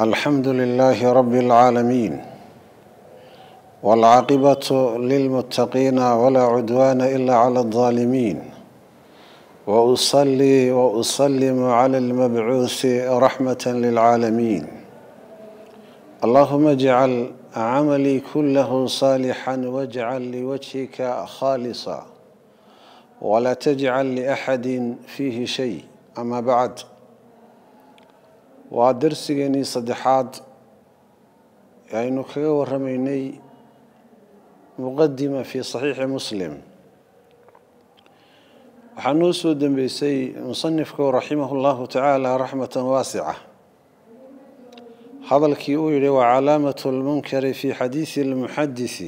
الحمد لله رب العالمين والعاقبة للمتقين ولا عدوان إلا على الظالمين وأصلي وأسلم على المبعوث رحمة للعالمين اللهم اجعل عملي كله صالحا واجعل لوجهك خالصا ولا تجعل لأحد فيه شيء أما بعد ودرسيني صدحات يعني كي مقدمة في صحيح مسلم حنوس ودن بيسي مصنفك رحمه الله تعالى رحمة واسعة هذا الكيوي وعلامة المنكر في حديث المحدث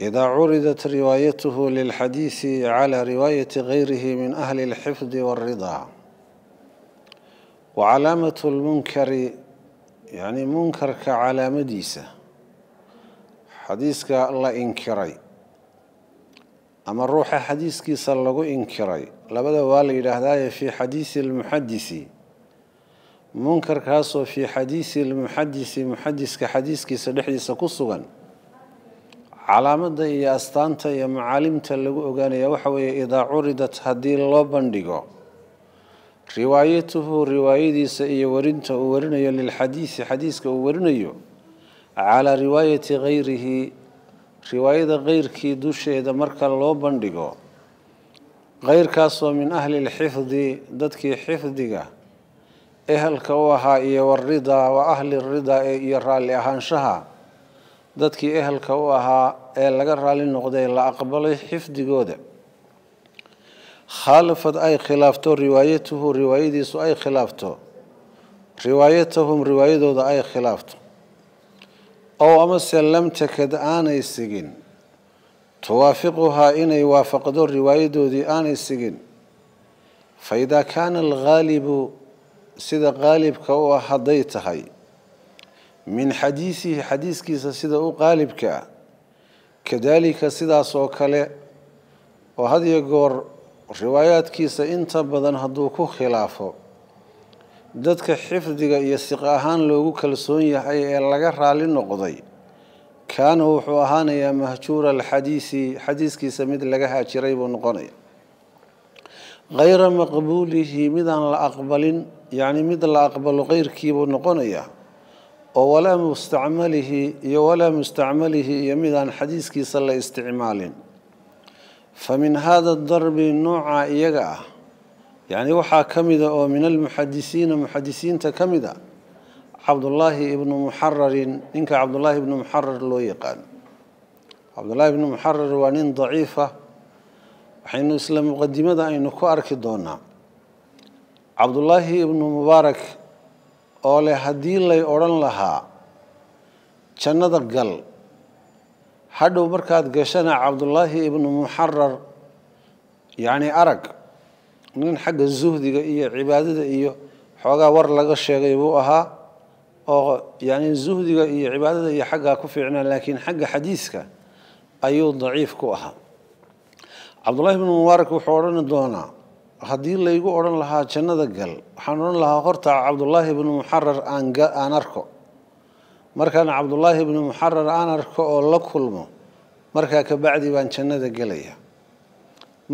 إذا عرضت روايته للحديث على رواية غيره من أهل الحفظ والرضا wacalaamat lmunkari yacni munkarka calaamadiisa xadiiska la inkiray ama ruuxa xadiiskiisa lagu inkiray labada waa la yidhaahdaaye fii xadiisi lmuxadisi munkarkaasoo fii xadiisi lmuxadisi muxadiska xadiiskiisa dhexdiisa ku sugan calaamada iyo astaanta iyo macaalimta lagu ogaanaya waxa weeye idaa curidat haddii loo bandhigo روايته روايدي سئي ورنت ورنيو للحديث حديثك ورنيو على رواية غيره رواية غير كي دوشة إذا مرك الله بندقو غير كاسو من أهل الحفظ ددك حفظك أهل كوها إي والرضا وأهل الرضا إي يرالي أهانشها ددك أهل كوها إي لغرالي نغدي لا أقبل حفظك خالفت أي خلافته روايته روايدي سو أي خلافته روايتهم روايته ذا أي خلافته أو أمس لم تكد آن يسجن توافقها إن يوافقده روايته ذي آن يسجن فإذا كان الغالب سيدا غالب كوا حضيتهاي من حديثه حديث كيس سيدا غالب كا كذلك سيدا سوكله وهذه يقول riwaayaadkiisa inta badan hadduu ku khilaafo dadka xifdiga iyo siq ahaan loogu kalsoon yahay ee laga raali noqday kaana wuxuu ahaanayaa mahjuura alxadiisi xadiiskiisa mid laga haajiray buu noqonaya hayra maqbuulihi midaan la aqbalin yacni mid la aqbalo keyrkiibuu noqonayaa oo walaa mustacmalihi iyo walaa mustacmalihi iyo midaan xadiiskiisa la isticmaalin فمن هذا الضرب نوع إيجا يعني وحا كمدا ومن المحدثين محدثين تكمدا عبد الله ابن محرر إنك عبد الله ابن محرر لو يقال عبد الله ابن محرر وانين ضعيفة حين إسلام مقدمة أين كأرك دونا عبد الله ابن مبارك أولي هدي لي أوران لها جنة قل hadhow markaad gashana cabdullaahi ibnu muxarar yacni arag nin xagga zuhdiga iyo cibaadada iyo xoogaa war laga sheegay buu ahaa oo yani zuhdiga iyo cibaadada iyo xaggaa ku fiicnaa laakiin xagga xadiiska ayuu daciif ku ahaa cabdullaahi ibnu mubaarak wuxuu odhan doonaa haddii laygu odhan lahaa jannada gal waxaan odhan lahaa horta cabdullaahi ibnu muxarar aan arko markaan cabdullaahi ibnu muxarar aan arko oo la kulmo markaa kabacdi baan jannada gelaya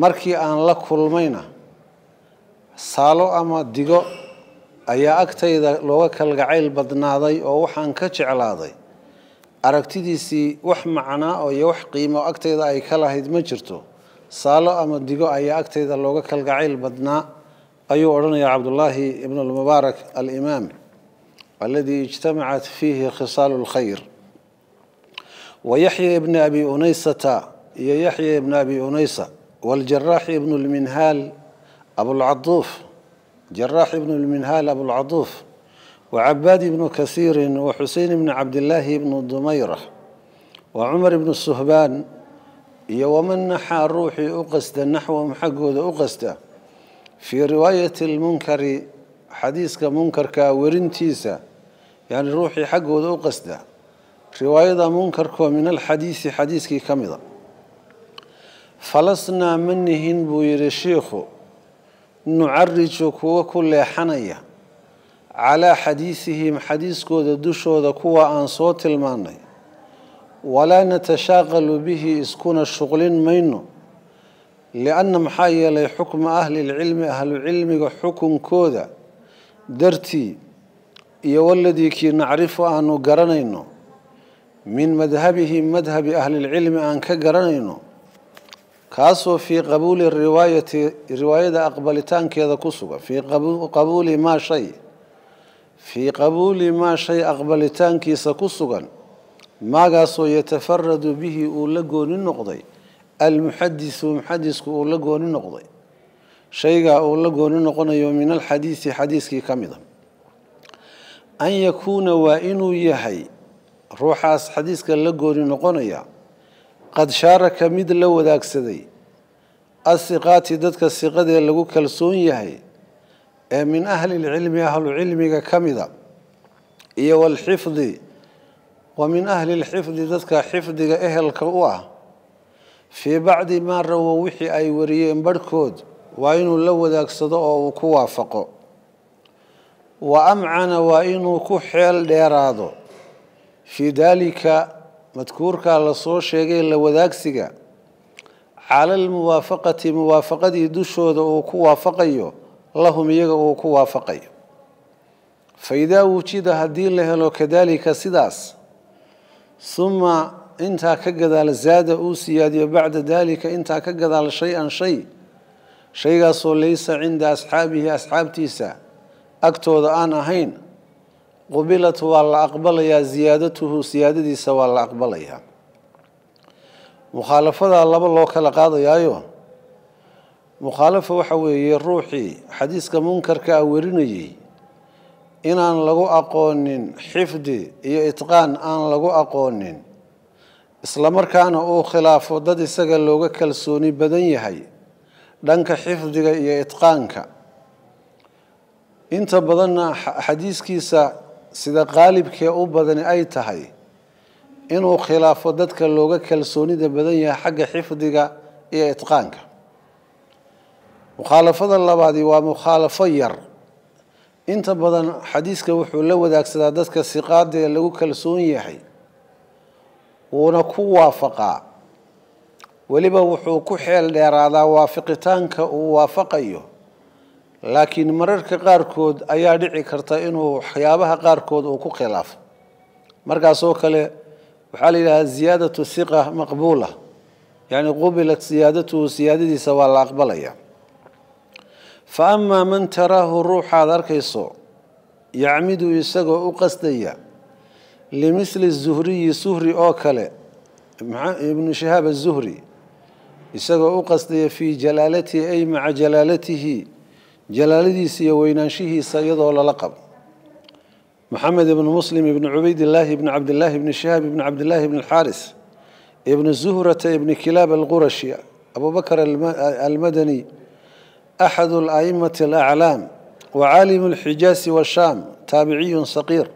markii aan la kulmayna saalo ama digo ayaa agtayda looga kalgacayl badnaaday oo waxaan ka jeclaaday aragtidiisii wax macnaa oo iyo wax qiimo agtayda ay ka lahayd ma jirto saalo ama digo ayaa agtayda looga kalgacayl badnaa ayuu odhanayaa cabdullaahi ibn almubaarak alimaam الذي اجتمعت فيه خصال الخير ويحيى بن أبي أنيسة يحيى بن أبي أنيسة والجراح بن المنهال أبو العطوف جراح بن المنهال أبو العطوف وعباد بن كثير وحسين بن عبد الله بن الضميرة وعمر بن السهبان ومن نحى روحي أقسته نحو محقود أقسته في رواية المنكر حديثك منكرك كاورنتيسه يعني روحي حق وذو قصدا رواية منكر من الحديث حديث كي كمضة فلسنا منهن بوير الشيخ نعرج كو كل حنية على حديثهم حديث كود دشو ذا كوا عن صوت الماني ولا نتشاغل به اسكون الشغل مينو لأن محايا لحكم أهل العلم أهل العلم وحكم كودا درتي يا ولدي كي نعرف أنو قرنينو من مذهبه مذهب أهل العلم أن كقرنينو كاسو في قبول الرواية رواية أقبلتان كذا كسوة في قبول ما شيء في قبول ما شيء أقبلتان كيسا كسوة ما قاسو يتفرد به أولقون النقضي المحدث محدث أولقون النقضي شيء أولقون النقضي من الحديث حديث كامدا أن يكون وإنو يحي روح أس حديثك اللقوري نقونيا قد شارك مدل وذاك سدي الثقات ددك الثقة دي اللقو كالسون يحي من أهل العلم أهل العلم كمدا إيا والحفظ ومن أهل الحفظ ددك حفظ أهل كوا في بعد ما روى وحي أي وريين بركود وإنو لو ذاك سدو وكوافقو وأمعن وإنو كحل ديرادو في ذلك مذكورك على صور شيئين لوذاكسيقا على الموافقة موافقة دوشود اللهم لهم يغا كوافقيو فإذا وجد هدين له كذلك سداس ثم انت على زاد أوسياد بعد ذلك انت كقدال شيئا شيء شيء ليس عند أصحابه أصحاب تيسا agtooda aan ahayn qubilat waa la aqbalayaa siyaadatuhu siyaadadiisa waa la aqbalayaa mukhaalafadaa laba loo kala qaadayaayo mukhaalafa waxa weeye ruuxii xadiiska munkarka ah werinayey inaan lagu aqoonin xifdi iyo itqaan aan lagu aqoonin islamarkaana uu khilaafo dad isaga looga kalsooni badan yahay dhanka xifdiga iyo itqaanka inta badanna xadiiskiisa sida qaalibkee u badani ay tahay inuu khilaafo dadka looga kalsoonida badan yahay xagga xifdiga iyo itqaanka mukhaalafada labaadi waa mukhaalafo yar inta badan xadiiska wuxuu la wadaagsadaa dadka siqaadee lagu kalsoon yahay wuuna ku waafaqaa weliba wuxuu ku xeel dheeraadaa waafiqitaanka uu waafaqayo لكن مرر كقار كود أيا دعي كرتا إنو حيابها قار كود وكو خلاف مرقا سوكالي وحالي إلى زيادة الثقة مقبولة يعني قبلت زيادته زيادة دي سوى الأقبلية فأما من تراه الروح هذا كيسو يعمد يسقو أقصدية لمثل الزهري سهري مع ابن شهاب الزهري يسقو أقصدية في جلالته أي مع جلالته جلالديس وينانشيه سيد ولا لقب محمد بن مسلم بن عبيد الله بن عبد الله بن شهاب بن عبد الله بن الحارث ابن زهرة ابن كلاب القرشي أبو بكر المدني أحد الأئمة الأعلام وعالم الحجاز والشام تابعي صغير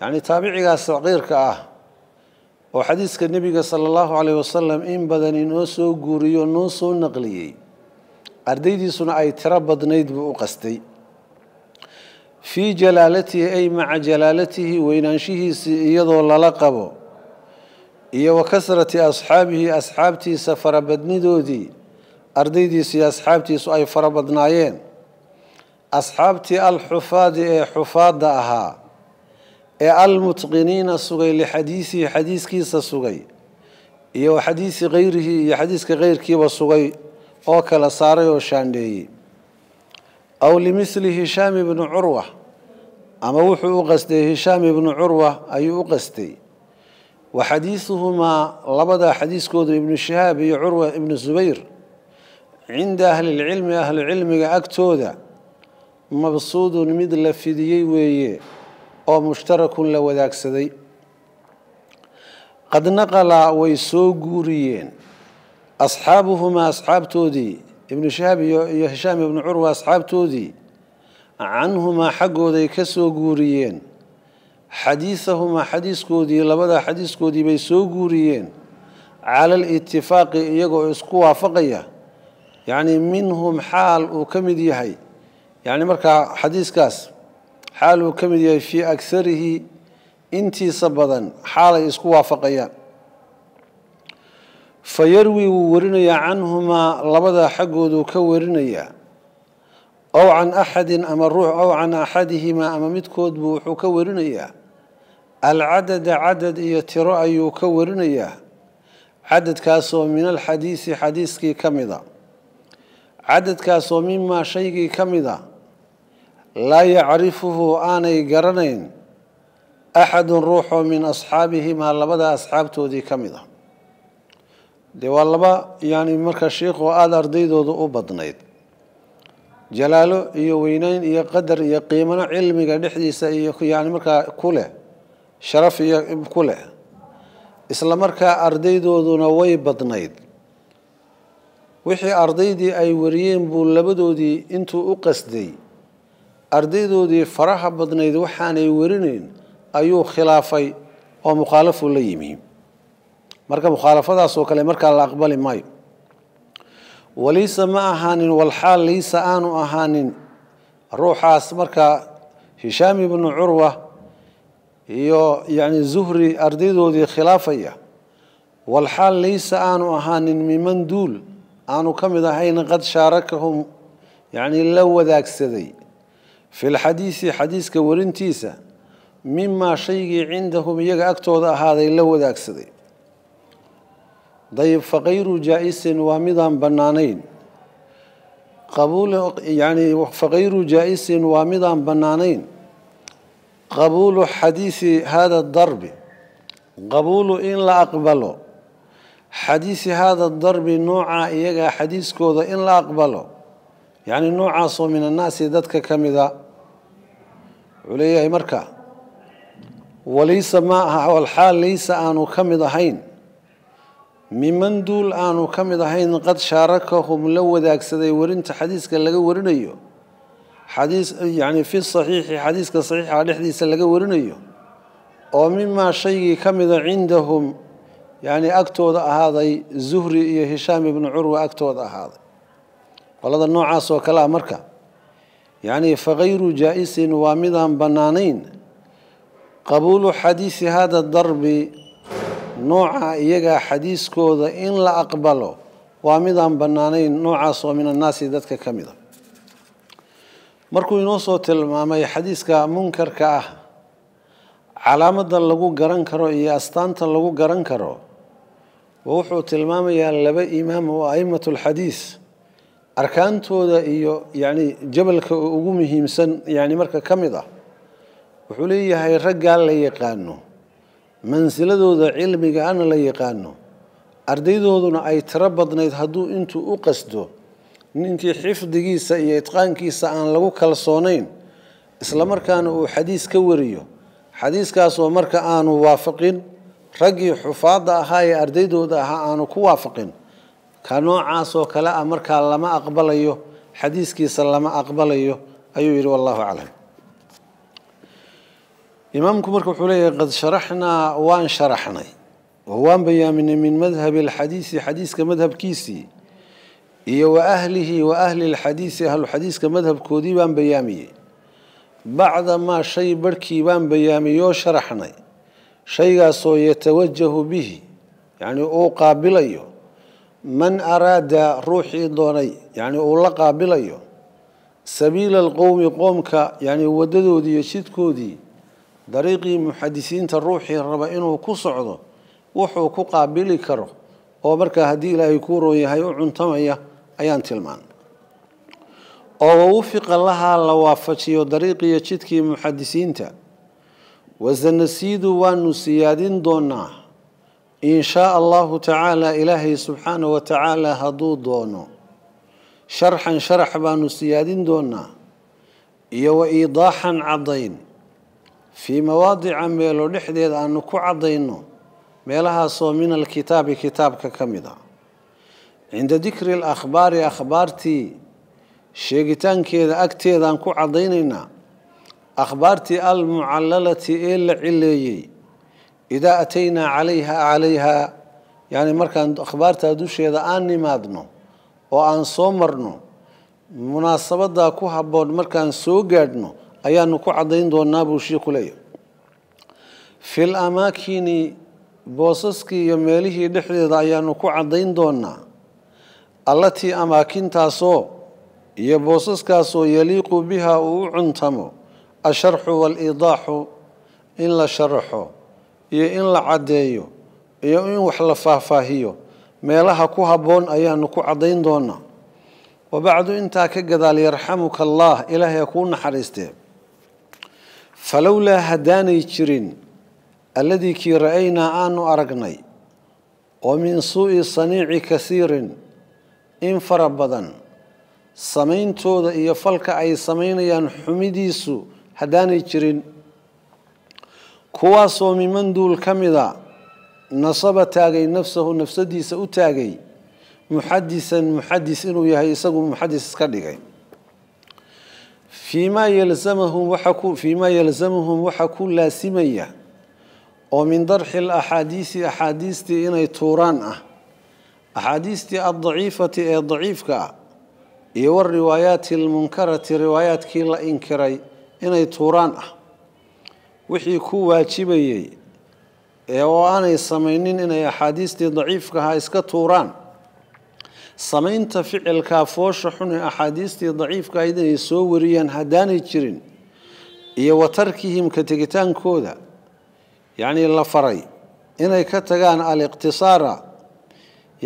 يعني تابعي صغير كأه وحديث النبي صلى الله عليه وسلم إن بدن نوسو قريو نوسو نقليه ardaydiisuna ay tiro badnayd buu u qastay fii jalaalatihi ay maca jalaalatihi weynaanshihiisii iyadoo lala qabo iyo wa kasrati asxaabihi asxaabtiisa farabadnidoodii ardaydiisu iyo asxaabtiisu ay fara badnaayeen asxaabtii alxufaadi ee xufaadda ahaa ee almutqiniina sugay lixadiisihi xadiiskiisa sugay iyo wa xadiisi kayrihi iyo xadiiska keyrkiiba sugay أو كلا صاريو شاندي أو لمثل هشام بن عروة أما وحو قصدي هشام بن عروة أي قصدي وحديثهما لبدا حديث كودر ابن شهاب عروة ابن الزبير عند أهل العلم أهل العلم أكتودا مبسوط مدل فيديي وي أو مشترك لو ذاك سدي قد نقل ويسوغوريين asxaabuhumaa asxaabtoodii ibnu shahaab iyo hishaam ibnu curwa asxaabtoodii canhumaa xaggooday ka soo guuriyeen xadiisahumaa xadiiskoodii labadaa xadiiskoodii bay soo guuriyeen cala alitifaaqi iyagoo isku waafaqaya yacnii minhum xaal uu ka mid yahay yacni markaa xadiiskaas xaal uu ka mid yahay fii akharihi intiisa badan xaalay isku waafaqayaan fa yarwi wuu warinayaa canhumaa labadaa xaggooduu ka warinayaa ow can axadin ama ruux ow can axadihimaa ama midkood buu wuxuu ka warinayaa alcadada cadad iyo tiro ayuu ka warinayaa cadadkaasoo min alxadiisi xadiiskii ka mida cadadkaasoo mimaa shaygii ka mida laa yacrifuhu aanay garanayn axadun ruuxoo min asxaabihimaa labada asxaabtoodii ka mid a dee waa laba yani marka sheikhu aada ardaydooda u badnayd jalaalo iyo weyneyn iyo qadar iyo qiimano cilmiga dhexdiisa iyo yani markaa ku leh sharaf iyo ku leh isla markaa ardaydooduna way badnayd wixii ardaydii ay wariyeen buu labadoodii intuu u qasday ardaydoodii faraha badnayd waxaanay warinayn ayuu khilaafay oo mukhaalafu la yimi مركب مخالفة سو كلي مركب الأقبال ماي وليس ما أهان والحال ليس أن أهان روح أس مركا هشام بن عروة يو يعني زهري أرديدو دي خلافية والحال ليس أن أهان ممن دول أنو كم إذا حين قد شاركهم يعني لو ذاك سدي في الحديث حديث كورنتيسا مما شيء عندهم يجا أكتو هذا لو ذاك سدي طيب فغير جائز وامضا بنانين قبول يعني فغير جائز وامضا بنانين قبول حديث هذا الضرب قبول إن لا أقبله حديث هذا الضرب نوع يجا حديث كذا إن لا أقبله يعني نوع صو من الناس ذاتك كمذا عليا مركا وليس ما والحال ليس كم كمذا هين ممن دول آنو كمد هين قد شاركهم لو ذاك سدي ورنت حديث كان لقى ورنيو حديث يعني في الصحيح حديث كصحيح على حديث لقى ورنيو أو مما شيء كمد عندهم يعني أكتوض هذا زهري يا إيه هشام بن عروة أكتوض هذا ولذا النوع عصو كلام مركب يعني فغير جائز ومذا بنانين قبول حديث هذا الضرب nooca iyaga xadiiskooda in la aqbalo waa midaan bannaanayn noocaas oo min annaasi dadka ka mida markuu inoo soo tilmaamay xadiiska munkarka ah calaamadda lagu garan karo iyo astaanta lagu garan karo wuxuu tilmaamayaa laba imaam oo a'immatu alxadiis arkaantooda iyo yacni jabalka ugu muhiimsan yacni marka ka mid ah wuxuu leeyahay raggaa la yaqaano mansiladooda cilmiga ana la yaqaano ardaydooduna ay tiro badnayd hadduu intuu u qasdo ninkii xifdigiisa iyo itqaankiisa aan lagu kalsoonayn islamarkaana uu xadiis ka wariyo xadiiskaasoo marka aanu waafaqin raggii xufaadda ahaa ee ardaydooda ahaa aanu ku waafaqin ka noocaasoo kale ah markaa lama aqbalayo xadiiskiisa lama aqbalayo ayuu yidhi wallahu aclam إمامكم مركب حولي قد شرحنا وان شرحنا وان بيا من من مذهب الحديث حديث كمذهب كيسي إيه وأهله وأهل الحديث أهل الحديث كمذهب كودي وان بيامي بعد ما شيء بركي وان بيامي يو شرحنا شيء سو يتوجه به يعني أو قابليه من أراد روحي دوني يعني أو لقى بليه سبيل القوم قومك يعني وددو دي وددودي يشدكودي dariiqii muxadisiinta ruuxii raba inuu ku socdo wuxuu ku qaabili karo oo markaa haddii ilaahay kuu roon yahay u cuntamaya ayaan tilmaan oo wawafiqa lahaa la waafajiyo dariiqiyo jidkii muxadisiinta wasanasiidu waanu siyaadin doonaa in shaa allahu tacaala ilaahay subxaana wa tacaala hadduu doono sharxan sharax baanu siyaadin doonaa iyo wa iidaaxan caddayn fii mawaadica meelo dhexdeed aanu ku caddayno meelahaasoo min alkitaabi kitaabka ka mid a cinda dikri alakhbaari akhbaartii sheegitaankeeda agteedaan ku caddaynaynaa akhbaartii almucallalati ee la cileeyey idaa ataynaa calayha calayhaa yacni markaan akhbaartaa dusheeda aan nimaadno oo aan soo marno munaasabaddaa ku habboon markaan soo gaadhno ayaanu ku caddayn doonaa buu shiiku leeyahay fi l amaakini boosaskii iyo meelihii dhexdeeda ayaanu ku caddayn doonaa allatii amaakintaasoo iyo boosaskaasoo yaliiqu biha uu u cuntamo asharxu waaliidaaxu in la sharaxo iyo in la caddeeyo iyo in wax la faahfaahiyo meelaha ku habboon ayaanu ku caddayn doonaa wabacdu intaa ka gadaal yarxamuka allaah ilaahay kuu naxariistee falowlaa haddaanay jirin alladii kii ra'aynaa aanu aragnay oo min suu'i saniici kasiirin in fara badan samayntooda iyo falka ay samaynayaan xumidiisu haddaanay jirin kuwaasoo miman duul ka mida nasaba taagay nafsahu nafsadiisa u taagay muxadisan muxadis inuu yahay isagu muxadis iska dhigay فيما يلزمهم وحكو فيما يلزمهم وحكو لاسمية ومن درح الأحاديث أحاديث إن توران أحاديث الضعيفة إيه ضعيفك والروايات المنكرة روايات كلا إنكري إن توران وحي كواتشبي إيه وأنا سمينين إن أحاديث ضعيفك هاي توران samaynta ficilkaa foosha xun ee axaadiistii daciifka ahayd inay soo wariyaan haddaanay jirin iyo watarkihim ka tegitaankooda yacnii la faray inay ka tagaan aliqtisaara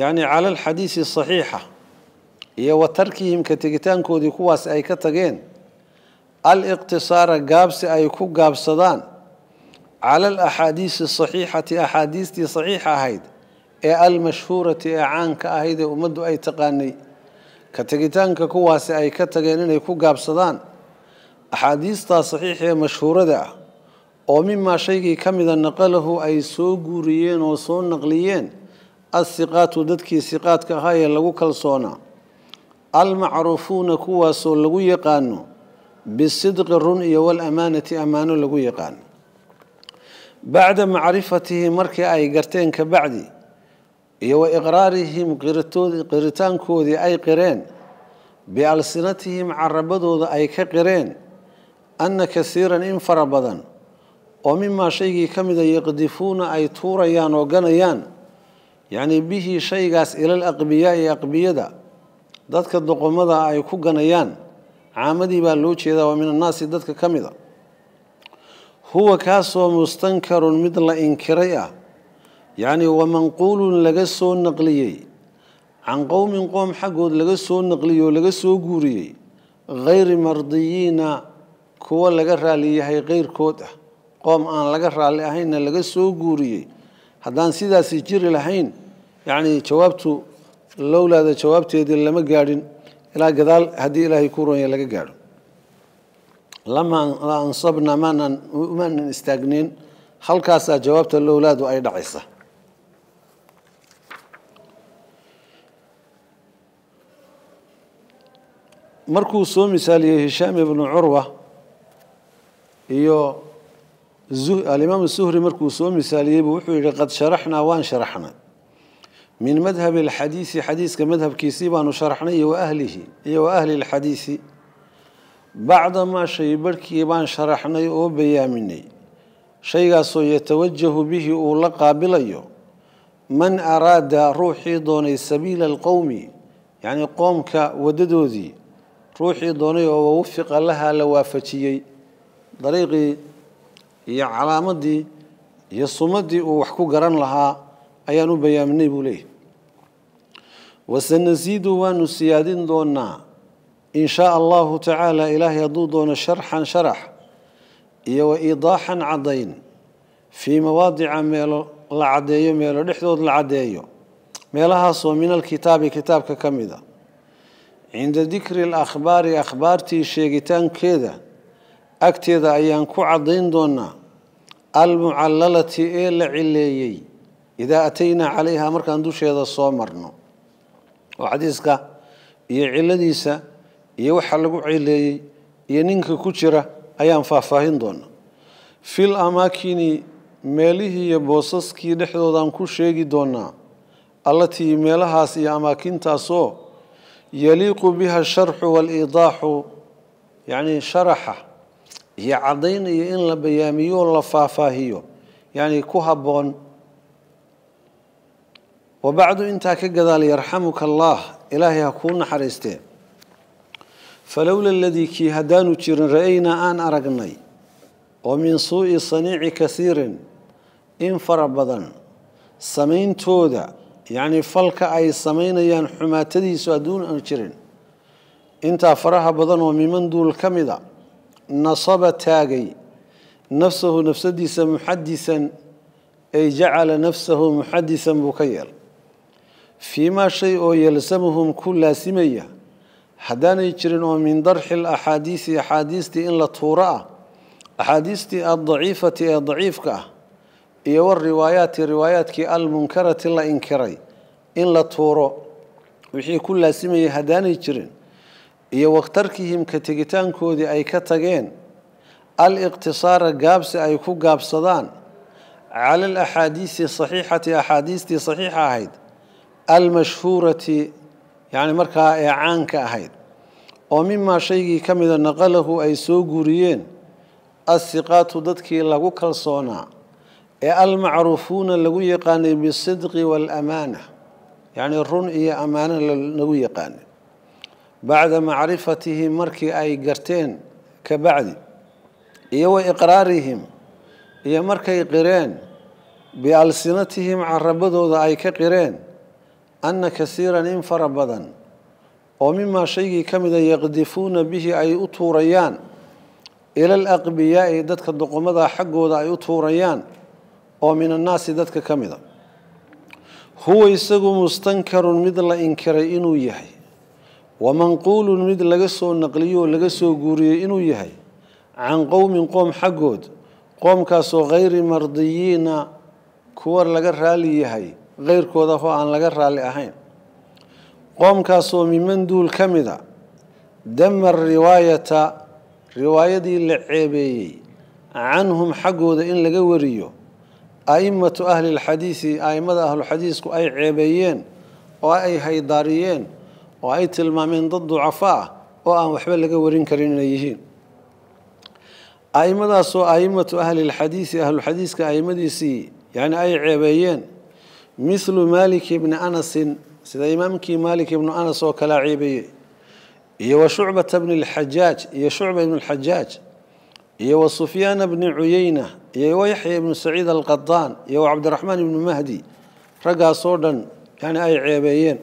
yacni cala alxadiisi saxiixa iyo watarkihim ka tegitaankoodii kuwaas ay ka tageen aliqtisaara gaabsi ay ku gaabsadaan cala alaxaadiisi saxiixati axaadiistii saxiixa ahayd ee almashhuurati ee caanka ahaydee ummaddu ay taqaanay ka tegitaanka kuwaasi ay ka tageen inay ku gaabsadaan axaadiistaa saxiixa ee mashhuurada ah oo mimaa shaygii ka mida naqalahu ay soo guuriyeen oo soo naqliyeen asiqaatu dadkii siqaadka ahaa ee lagu kalsoonaa almacruufuuna kuwaasoo lagu yaqaano bisidqi run iyo walamaanati ammaano lagu yaqaano bacda macrifatihi markii ay garteen ka bacdi يو إغرارهم قرتان كودي أي قرين بألسنتهم عربدو أي كقرين أن كثيرا إن ومما شيء كمد يقدفون أي توريان وغنيان يعني به شيء قاس إلى الأقبياء أقبياء ذاتك الدقمدة أي كغنيان عامدي بالوشي ذا ومن الناس ذاتك كمدة هو كاس ومستنكر مثل إنكريه yacni waa manquulun laga soo naqliyey can qowmin qoom xaggood laga soo naqliyey oo laga soo guuriyey hayri mardiyiina kuwa laga raali yahay kayrkood ah qoom aan laga raalli ahaynna laga soo guuriyey haddaan sidaasi jiri lahayn yacni jawaabtu lowlaada jawaabteedii lama gaadhin ilaa gadaal haddii ilaahay ku ronya laga gaadho lama ansabna maanan maanan istaagnin halkaasaa jawaabta lowlaadu ay dhacaysa markuu soo misaaliyey hishaam ibnu curwa iyo alimaam suhri markuu soo misaaliyeybu wuxuu yidhi qad sharaxnaa waan sharaxnay min madhab alxadiisi xadiiska madhabkiisii baanu sharaxnay iyo waahlihi iyo waahli alxadiisi bacdamaa shay barhkii baan sharaxnay oo bayaaminay shaygaasoo yatawajahu bihi uu la qaabilayo man araada ruuxii doonay sabiila alqowmi yacnii qoomka wadadoodii روحي دوني ووفق لها لوافتيي طريقي يا علامتي يا صمدي وحكو قران لها أيانو بيامني بولي وسنزيد ونسيادين دونا إن شاء الله تعالى إله يضو دون شرحا شرح يا وإيضاحا عضين في مواضع ميل العديو ميل رحلة العديو ميلها صو من الكتاب كتاب كمذا cinda dikri alakhbaari akhbaartii sheegitaankeeda agteeda ayaan ku caddayn doonaa almucallalati ee la cileeyey idaa ataynaa calayhaa markaan dusheeda soo marno oo xadiiska iyo ciladiisa iyo waxa lagu cileeyey iyo ninka ku jira ayaan faahfaahin doonaa fil amaakini meelihii iyo boosaskii dhexdoodaan ku sheegi doonaa allatii meelahaas iyo amaakintaasoo يليق بها الشرح والإيضاح يعني شرحة هي عضين إن لبياميون لفافاهيو يعني كهبون وبعد انت كقذال يرحمك الله إلهي هكون حريستي فلولا الذي كي هدان جيرن رأينا آن أرقني ومن سوء صنيع كثير إن فربضا سمين تودا يعني فلك أي سمين يان يعني حماتدي سودون أن شرين أنت فرح بدن وممن دول كمدا نصب تاجي نفسه نفسدي سم محدثا أي جعل نفسه محدثا بكير فيما شيء يلسمهم كل سمية حداني شرين ومن درح الأحاديث أحاديث إن لا أحاديث الضعيفة الضعيفة كه iyo walriwaayaati riwaayaadkii almunkarati la inkiray in la tuuro wixii ku laasimayay haddaanay jirin iyo wakhtarkihim ka tegitaankoodii ay ka tageen aliqtisaara gaabsi ay ku gaabsadaan cala alaxaadiisi saxiixati axaadiistii saxiixa ahayd almashhuurati yacni markaa ee caanka ahayd oo mimaa shaygii ka mida naqalahu ay soo guuriyeen asiqaatu dadkii lagu kalsoonaa إيه المعروفون لغو يقان بالصدق والأمانة يعني الرون هي أمانة لغو يقان بعد معرفته مركي أي قرتين كبعد يو إيه إقرارهم يا إيه مركي قرين بألسنتهم عربدو ذا أي كقرين أن كثيرا إن فربدا ومما شيء كم يقذفون به أي أطوريان إلى الأقبياء دتك الدقمة حقه ذا أي أطوريان oo min annaasi dadka ka mida huwa isagu mustankarun mid la inkiray inuu yahay wa manquulun mid laga soo naqliyo oo laga soo guuriyey inuu yahay can qowmin qoom xaggood qoomkaasoo hayri mardiyiina kuwa laga raali yahay heyrkooda oo aan laga raalli ahayn qoomkaasoo miman duul ka mida dama riwaayata riwaayadii la ceebeeyey canhum xaggooda in laga wariyo أئمة أهل الحديث أئمة أهل الحديث أي عبيين وأي هيداريين وأي تلمامين ضد ضعفاء وأن وحبل لك ورين كرين ليهين أئمة سو أئمة أهل الحديث أهل الحديث كأئمة سي يعني أي عبيين مثل مالك بن أنس سيدا إمامك مالك بن أنس وكلا عبيين يا شعبة بن الحجاج يا شعبة بن الحجاج يو سفيان بن عيينة يو يحيى بن سعيد القضان يو عبد الرحمن بن مهدي رجع صودا يعني أي عيبين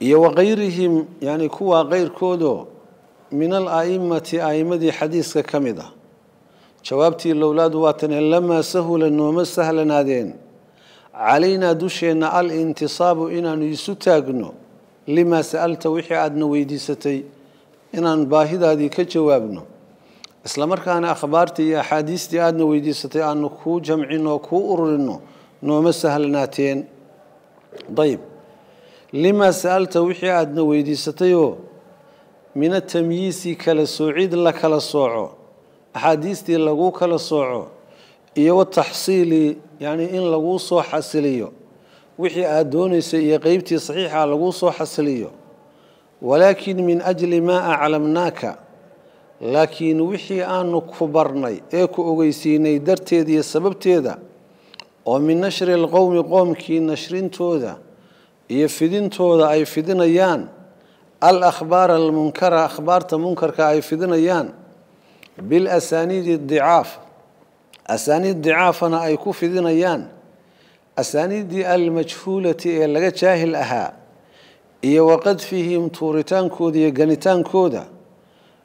يو غيرهم يعني كوا غير كودو من الأئمة أئمة حديث كمدة جوابتي الأولاد واتن لما سهل النوم سهل نادين علينا دشينا الانتصاب إن نيسوتاقنو لما سألت وحي أدنو ستي إن باهدا دي كجوابنو isla markaana akhbaartii iyo axaadiistii aadana weydiisatay aanu kuu jamcino kuu ururinno nooma sahlanaateen ayb limaa sa'alta wixii aadna weydiisatayoo min atamyiisi kala soocid la kala sooco axaadiistii laguu kala sooco iyo wataxsiili yacnii in laguu soo xasiliyo wixii aad doonaysay iyo qeybtii saxiixa laguu soo xasiliyo walaakin min ajli maa aclamnaaka لكن وحي أنو كبرني إيكو أغيسيني درتي دي السبب تيدا ومن نشر القوم قوم كي نشرين تودا يفيدين إيه تودا أي فيدين أيان الأخبار المنكرة أخبار تمنكر كأي فيدين أيان بالأسانيد الضعاف أسانيد ضعاف أنا أي كوفيدين أيان أسانيد المجهولة اللي إيه جاهل أها إيه وقد فيهم تورتان كودي جنتان كودا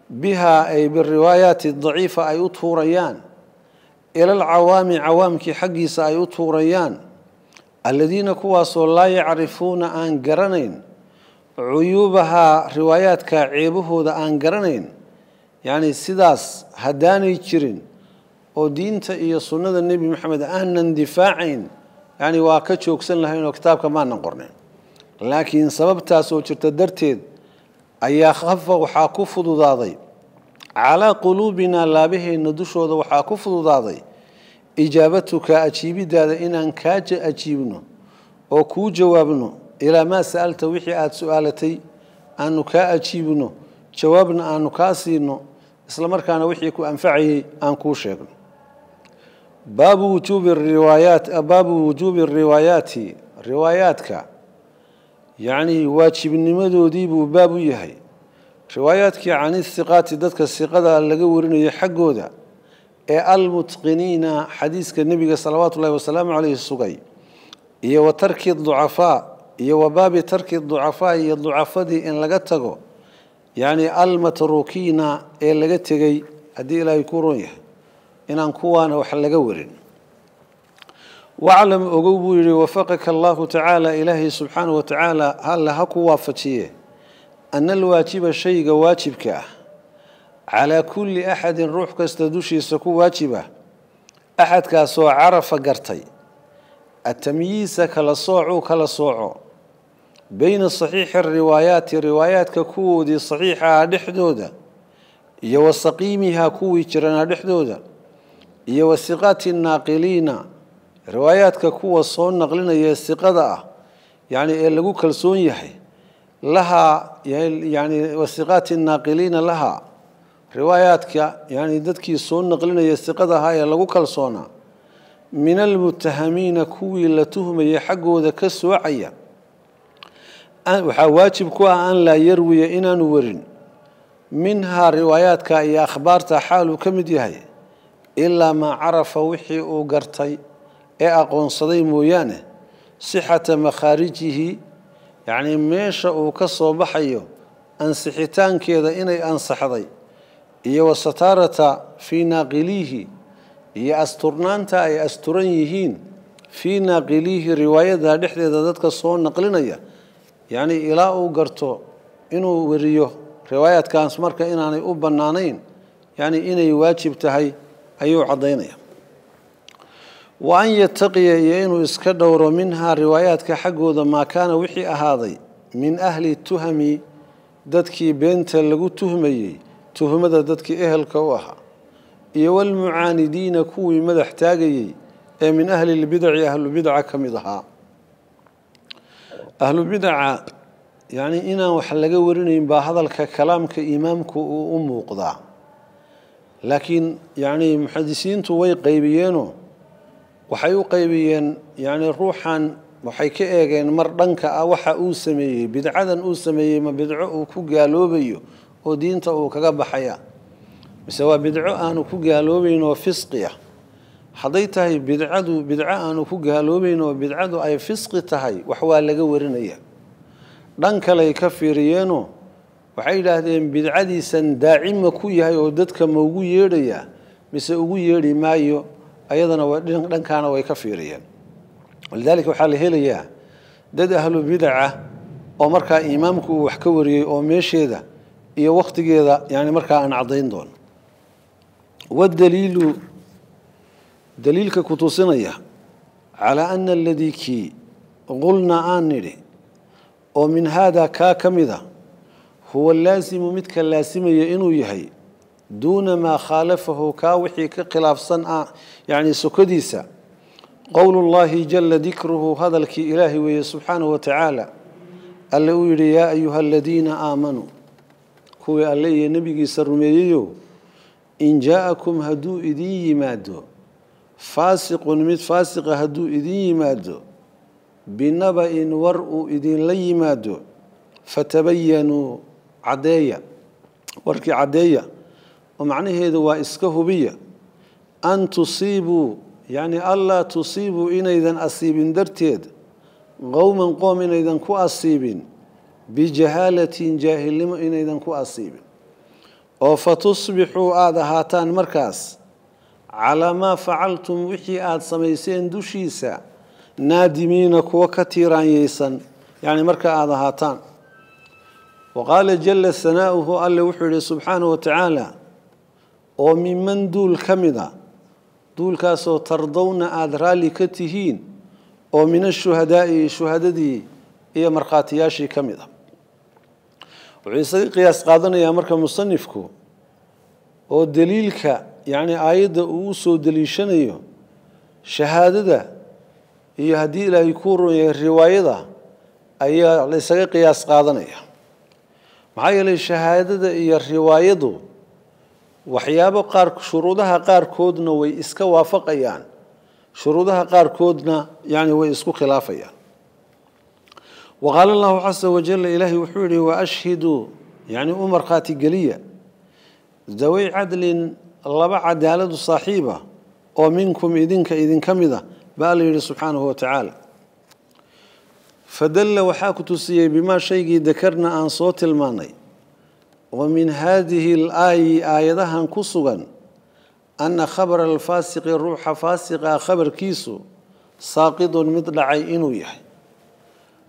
بها أي بالروايات الضعيفة أي أطهوريان إلى العوام عوام كي حقي سأي أطهوريان الذين كواسوا لا يعرفون أن قرنين عيوبها روايات كعيبه ذا أن قرنين يعني سداس هداني كرين ودين تأي سنة النبي محمد أن اندفاعين يعني واكتشوك سن لهين وكتاب كمان نقرنين لكن سبب تاسو ترتدرتين ayaa hafa waxaa ku fududaaday calaa quluubinaa laabaheenna dushooda waxaa ku fududaaday ijaabatuka ajiibidaada inaan kaa ajiibno oo kuu jawaabno ilaa maa sa'alta wixii aada su aanu kaa ajiibno jawaabna aanu kaa siino isla markaana wixii ku anfacayay aan kuu sheegno baabu wujuubi riwaayaat baabu wujuubi riwaayaati riwaayaadka يعني واجب النمدودي باب يهي رواياتك عن الثقات دتك الثقة اللي ورني حقودا المتقنين حديثك النبي صلوات الله وسلامه عليه السقي iyo wa tarki ducafaa iyo wa baabi tarki ducafaa iyo ducafadii in laga tago yacni almatruukiina ee laga tegey haddii ilaahay ku ron yahay inaan kuwaana wax laga warin وعلم أقول وفقك الله تعالى إلهي سبحانه وتعالى هل هكو وافتيه أن الواجب شيء واجبك على كل أحد روحك استدوشي سكو واجبه أحد كاسو عرف قرتي التمييز كلا صوعو بين صحيح الروايات روايات كودي صحيحة لحدودة يوسقيمها كوي ترنا لحدودة يوسقات الناقلين riwaayaadka kuwa soo naqlinaya siqada ah yani ee lagu kalsoon yahay lahaa yani wasiqaati naaqiliina lahaa riwaayaadka yani dadkii soo naqlinaya siqada ahaa ee lagu kalsoonaa min almutahamiina kuwii la tuhmaya xaggooda ka soocaya waxaa waajib ku ah an laa yarwiya inaanu warin minhaa riwaayaadka iyo akhbaarta xaaluu ka mid yahay ilaa maa carafa wixii uu gartay أقون صدي مويانة صحة مخارجه يعني ماشى وكسر وبحيه أن كذا إني أن صحضي هي وستارة في ناقليه هي أسترنان تا أي أسترنيهين في ناقليه رواية ذا لحد ذاتك صور نقلنا يعني إلى أوجرتو إنه وريه رواية كان سمرك أنا أوب يعني إني واجب تهي أيو عضينيه وأن يتقي إنه إسكدور منها روايات كحقود ما كان وحي أهاضي من أهل التهم ددكي بنت لغو تهمي تهمة ددكي أهل كوها إيو المعاندين كوي مدى احتاجي من أهل البدع أهل البدع كمدها أهل البدع يعني إنا وحلقة ورنين بهذا الكلام كإمامك أموقضا لكن يعني محدثين توي قيبيينو waxay u qaybiyeen yacnii ruuxan waxay ka eegeen mar dhanka ah waxa uu sameeyey bidcadan uu sameeyey ma bidco uu ku gaaloobayo oo diinta uu kaga baxaya mise waa bidco aanu ku gaaloobayn oo fisqi ah. hadday tahay bidcadu bidco aanu ku gaaloobayn oo bidcadu ay fisqi tahay wax waa laga warinaya dhan kaley ka fiiriyeenoo waxay yidhaahdeen bidcadiisan daacima ku yahay oo dadka maugu ugu mise ugu yeedhi maayo ayadana wa dhankaana way ka fiiriyeen walidaalika waxaa la helayaa dad ahlu bidaca oo markaa imaamku uu wax ka wariyey oo meesheeda iyo wakhtigeeda yani markaa aan caddayn doono wadaliilu daliilka ku tusinaya calaa ana aladii kii qulna aan nidhi oo min haadaa kaa ka mida huwa laasimu midka laasimaya inuu yahay دون ما خالفه كاوحي كخلاف صنع يعني سكديسا قول الله جل ذكره هذا الكي إلهي وهي سبحانه وتعالى اللي يا أيها الذين آمنوا كوي اللي نبي سرميو إن جاءكم هدو إذي مادو فاسق مد فاسق هدو إذي مادو بنبأ ورء إذي لي يمادو فتبينوا عديا ورك عديا ومعنى هذا ومعنيهذا بي أن تصيبوا يعني الله تصيبوا إن إذا أصيب درتيد قوما قوم إن إذا كو أصيب بجهالة جاهل إن إذا كو أصيب أو فتصبحوا هذا هاتان مركز على ما فعلتم وحي آد سميسين دوشيسا نادمين كو وكثيرا ييسا يعني مركز هذا هاتان وقال جل ثناؤه الله وحي سبحانه وتعالى oo miman duul ka mid a duulkaasoo tardowna aada raalli ka tihiin oo min ashuhadaa'i shuhadadii iyo markhaatiyaashii ka mid ah wuxuu isaga qiyaas qaadanayaa marka musanifku oo daliilka yacni aayadda uu u soo deliishanayo shahaadada iyo haddii ilaahay kuu run yahay riwaayada ayaa la isaga qiyaas qaadanaya maxaa yeelay shahaadada iyo riwaayadu waxyaabo qaar shuruudaha qaarkoodna way iska waafaqayaan shuruudaha qaarkoodna yani way isku khilaafayaan waqaala allahu casa wajala ilaahay wuxuu yidhi waashhiduu yani u markhaati geliya daway cadlin laba cadaaladu saaxiiba oo minkum idinka idinka mida baa la yidhi subxaanahu watacaala fadalla waxaa ku tusiyey bimaa shaygii dakarna aan soo tilmaanay ومن هذه الآية آياتها كسغا أن خبر الفاسق الروح فاسق خبر كيسو ساقط مثل عينو يحي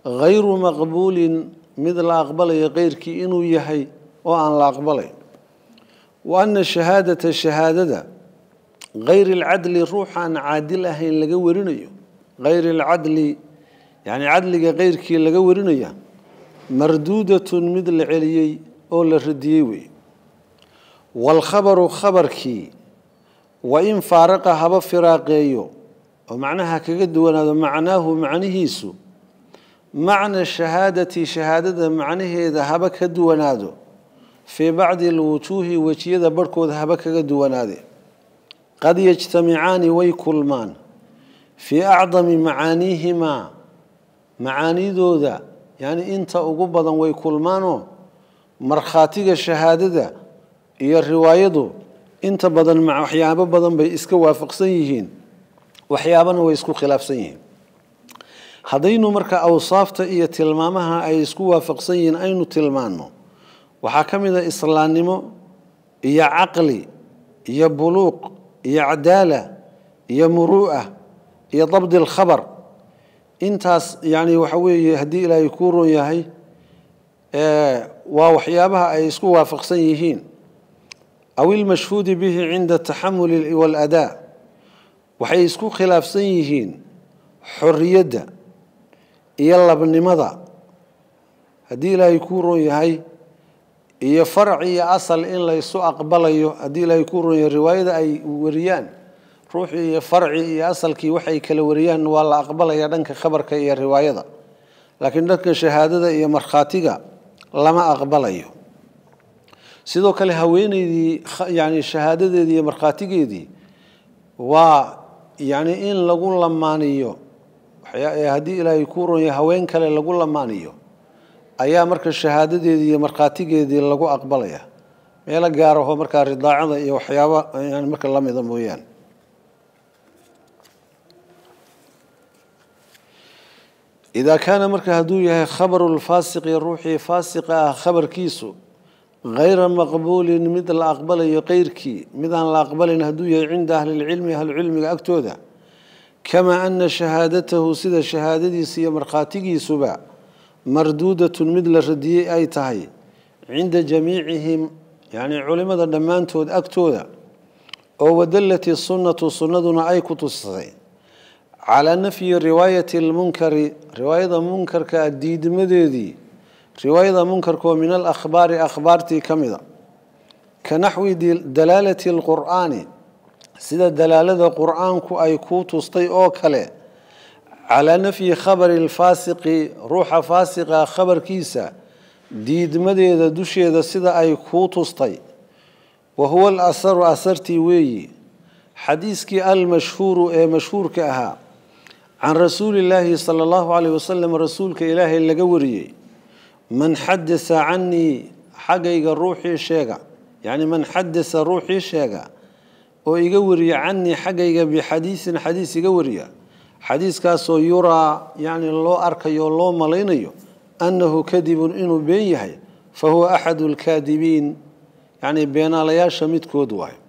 غير مقبول مثل أقبل غير كينو يحي وأن لا أقبله وأن الشهادة الشهادة غير العدل روحا عادل أهين لقورينيو غير العدل يعني عدل غير كي لقورينيو مردودة مثل عليي أو لرديوي والخبر خبر كي وإن فارق هب فراقيو ومعناها كقد وانا معناه معنيه سو معنى الشهادة شهادة معنيه إذا هبك دونادو في بعض الوجوه وشي إذا بركو ذهبك قد ونادي قد يجتمعان ويكلمان في أعظم معانيهما معاني دودا يعني أنت أقبضا ويكلمانو markhaatiga shahaadada iyo riwaayadu inta badan ma waxyaabo badan bay iska waafaqsan yihiin waxyaabana way isku khilaafsan yihiin haddaynu marka awsaafta iyo tilmaamaha ay isku waafaqsan yihiin aynu tilmaanno waxaa ka mid a islaannimo iyo caqli iyo buluuq iyo cadaala iyo muruu'a iyo dabdi alkhabar intaas yacni waxa weeye haddii ilaahay kuu ron yahay waa waxyaabaha ay isku waafaqsan yihiin aw ilmashhuudi bihi cinda taxamuli waladaa waxay isku khilaafsan yihiin xorriyadda iyo labnimada haddii ilaahay kuu ron yahay iyo farac iyo asal in la ysu aqbalayo haddii ilaahay kuu ron yahay riwaayada ay wariyaan ruuxii iyo farci iyo asalkii waxay kala wariyaan waa la aqbalaya dhanka khabarka iyo riwaayada laakiin dhanka shahaadada iyo markhaatiga lama aqbalayo sidoo kale haweeneydii yani shahaadadeedii iyo markhaatigeedii waa yani in lagu lamaaniyo haddii ilaahay ku ronya haween kale lagu lamaaniyo ayaa marka shahaadadeedii iyo markhaatigeedii lagu aqbalaya meelo gaarahoo markaa ridaacada iyo waxyaaba marka lamida mooyaane إذا كان مرك هدوية خبر الفاسق الروحي فاسق آه، خبر كيسو غير مقبول مثل الأقبل يقيركي مثل الأقبل هدوية عند أهل العلم أهل العلم أكتودا كما أن شهادته سيد شهادتي سي مرقاتي سبا مردودة مثل ردي أي تهي عند جميعهم يعني علم علماء دمانتود أكتودا أو ودلت السنة سندنا أي كتسين على نفي رواية المنكر رواية المنكر كأديد مديدي رواية المنكر من الأخبار أخبارتي كمذا كنحو دلالة القرآن سيدة دلالة القرآن كو أي كوتو ستي على نفي خبر الفاسق روح فاسقة خبر كيسا ديد مديد دوشي سيدة أي كوتو ستي وهو الأسر أسرتي وي حديثك المشهور أي مشهور كأها can rasuulillaahi sala allahu caleyh wasalam rasuulka ilaahay laga wariyey man xadasa canii xaggayga ruuxii sheega yacni man xadasa ruuxii sheega oo iga wariya canii xaggayga bixadiisin xadiis iga wariya xadiiskaasoo yuraa yacni loo arkayo o loo malaynayo annahu kadibun inuu been yahay fa huwa axadu alkaadibiin yacni beenaalayaasha midkood waayo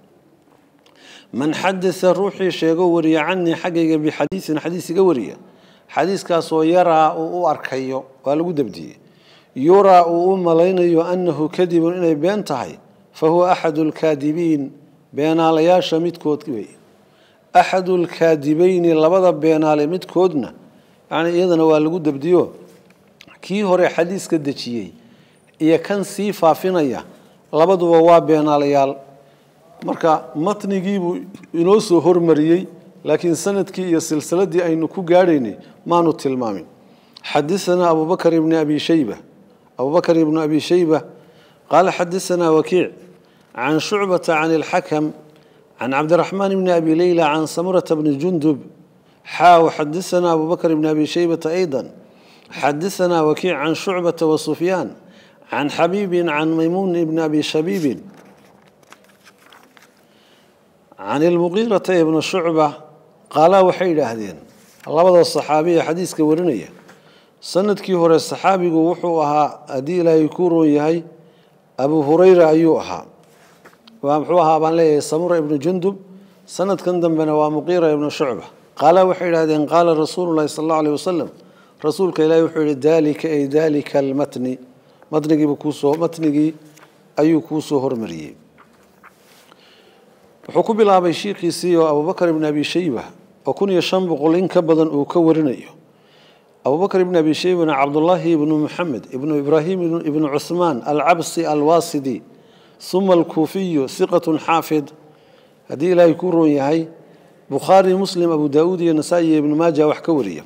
man xadada ruuxii sheego wariya canii xaggayga bixadiiin xadiis iga wariya xadiiskaasoo yaraa uu u arkayo waa lagu dabdiyey yuraa uu u malaynayo annahu kadibun inay been tahay fa huwa axadu alkaadibiin beenaalayaasha midkood wey axadu alkaadibayni labada beenaale midkoodna yacnii iyadana waa lagu dabdiyo kii hore xadiiska dejiyey iyo kan sii faafinaya labaduba waa beenaalayaal مركا متن جيبو ينوسو هور مريي لكن سند كي يصل سلدي أي نكو جاريني ما نطل مامي حدثنا أبو بكر بن أبي شيبة أبو بكر ابن أبي شيبة قال حدثنا وكيع عن شعبة عن الحكم عن عبد الرحمن بن أبي ليلى عن سمرة بن جندب حا وحدثنا أبو بكر بن أبي شيبة أيضا حدثنا وكيع عن شعبة وسفيان عن حبيب عن ميمون بن أبي شبيب عن المغيرة ابن شعبة قال وحيد أهدين لبدا الصحابية حديث كورنية سندكي هو الصحابي وحوها أدي لا يكور يهي أبو هريرة أيوها وامحوها بان ليه سمر ابن جندب سند كندم بن ومقيرة ابن شعبة قال وحيد أهدين قال رسول الله صلى الله عليه وسلم رسولك لا يحيد ذلك أي ذلك المتن متنقي بكوسو متنقي أي كوسو هرمريب وحكم الله بشيخ سيو أبو بكر بن أبي شيبة وكن يشم بقولين كبدا وكورنيو أبو بكر بن أبي شيبة عبد الله بن محمد ابن إبراهيم بن عثمان العبسي الواسدي ثم الكوفي ثقة حافظ هذه لا يكون هي بخاري مسلم أبو داود النسائي بن ماجا وحكورية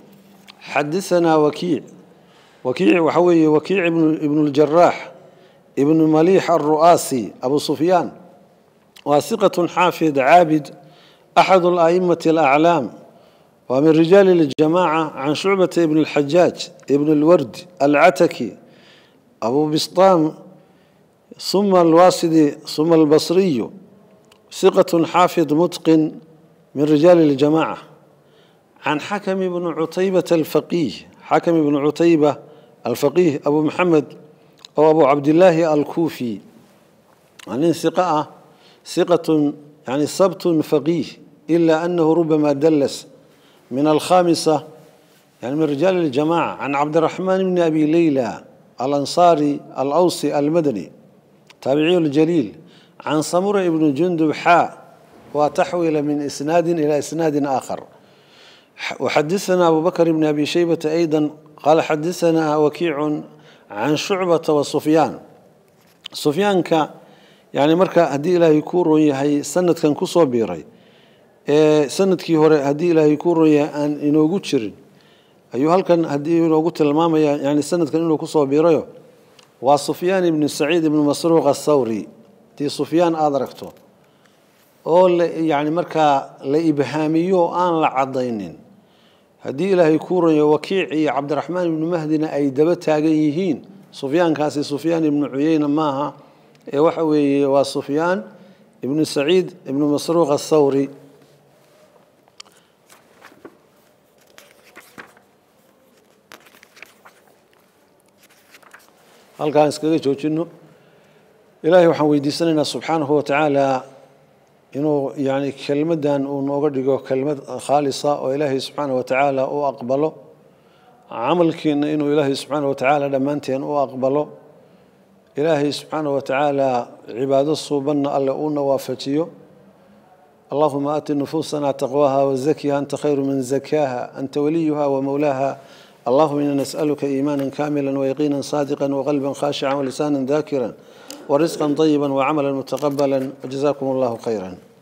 حدثنا وكيع وكيع وحوي وكيع بن ابن الجراح ابن مليح الرؤاسي أبو سفيان واثقة حافظ عابد أحد الأئمة الأعلام ومن رجال الجماعة عن شعبة ابن الحجاج ابن الورد العتكي أبو بسطام ثم الواسدي ثم البصري ثقة حافظ متقن من رجال الجماعة عن حكم بن عتيبة الفقيه حكم بن عتيبة الفقيه أبو محمد أو أبو عبد الله الكوفي عن ثقة ثقة يعني سبط فقيه إلا أنه ربما دلس من الخامسة يعني من رجال الجماعة عن عبد الرحمن بن أبي ليلى الأنصاري الأوصي المدني تابعي الجليل عن سمرة بن جندب حاء وتحول من إسناد إلى إسناد آخر وحدثنا أبو بكر بن أبي شيبة أيضا قال حدثنا وكيع عن شعبة وسفيان سفيان كان yani marka haddii ilaahay kuu roon yahay sanadkan kusoo biiray ee sanadkii hore haddii ilaahay kuu roon yahay aan inoogu jirin ayuu halkan haddii inoogu tilmaamaya yani sanadkan inuu kusoo biirayo waa sufyaan ibnu saciid ibnu masruuq athawri tii sufyaan aada aragto oo yani markaa la ibhaamiyo aan la caddaynin haddii ilaahay kuu roon yahay wakiic iyo cabdiraxmaan ibnu mahdina ay daba taagan yihiin sufyaankaasi sufyaan ibnu cuyeyna maaha وحوي وسفيان ابن سعيد ابن مسروق الثوري halkaan iskaga joojino ilaahay waxaan weydiisanaynaa subxaanahu watacaala inuu yani kelmadan uu nooga dhigo kelmad khaalisa oo ilaahay subxaanahu watacaala u aqbalo camalkiina inuu ilaahay subxaanahu watacaala dhammaanteen u aqbalo إلهي سبحانه وتعالى عباد الصوبن ألا أون وافتيو اللهم آت نفوسنا تقواها وزكيها أنت خير من زكاها أنت وليها ومولاها اللهم إنا نسألك إيمانا كاملا ويقينا صادقا وقلبا خاشعا ولسانا ذاكرا ورزقا طيبا وعملا متقبلا وجزاكم الله خيرا